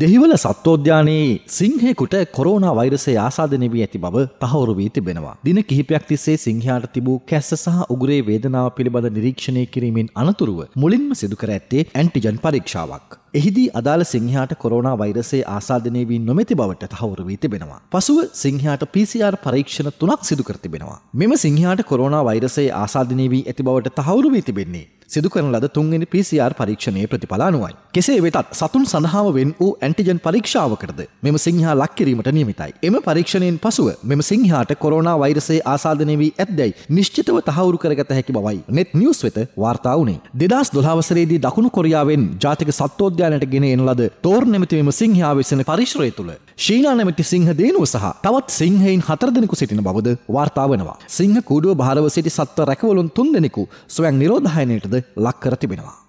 Dehiwala සත්වෝද්‍යානයේ සිංහෙකුට corona වෛරසේ ආසාධනය වී ඇති බව තහවුරු වී තිබෙනවා. දින කිහිපයක් තිස්සේ සිංහයාට තිබූ කැස්ස සහ උගරේ වේදනාව පිළිබඳ නිරීක්ෂණය කිරීමෙන් අනතුරුව මුලින්ම සිදුකර ඇත්තේ ඇන්ටිජන් පරීක්ෂාවක්. එහිදී අදාළ සිංහයාට කොරෝණ වෛරසේ ආසාධනය වී නොමැති බවට තහවුරු වී තිබෙනවා. පසුව සිංහයාට PCR පරීක්ෂණ තුනක් සිදුකර තිබෙනවා. මෙම සිංහයාට කොරෝණ වෛරසේ ආසාධනය වී ඇති බවට තහවුරු වී තිබෙන්නේ සිදු කරන ලද තුන්වෙනි PCR පරීක්ෂණයේ ප්‍රතිඵල අනුවයි. කෙසේ වෙතත් සතුන් සඳහාම වෙන් වූ ඇන්ටිජන් පරීක්ෂාවකටද මෙම සිංහා ලක් කිරීමට නියමිතයි. එම පරීක්ෂණයෙන් පසුව මෙම සිංහාට කොරෝනා වෛරසයේ ආසාදනය වී ඇත්දැයි නිශ්චිතව තහවුරු කරගත හැකි බවයි net news වෙත වාර්තා වුණේ. 2012 වසරේදී දකුණු කොරියාවෙන් ජාතික සත්වෝද්‍යානයට ගෙන එන ලද තෝර් නැමැති මෙම සිංහා වෙසෙන පරිශ්‍රය තුළ ශීනා නැමැති සිංහ දේනුව සහ තවත් සිංහයින් හතර දෙනෙකු සිටින බවද වාර්තා වෙනවා. සිංහ කූඩුව භාරව සිටි සත්ව රැකවලුන් තුන් දෙනෙකු ස්වයන් නිරෝධායනයටද ලක් කර තිබෙනවා.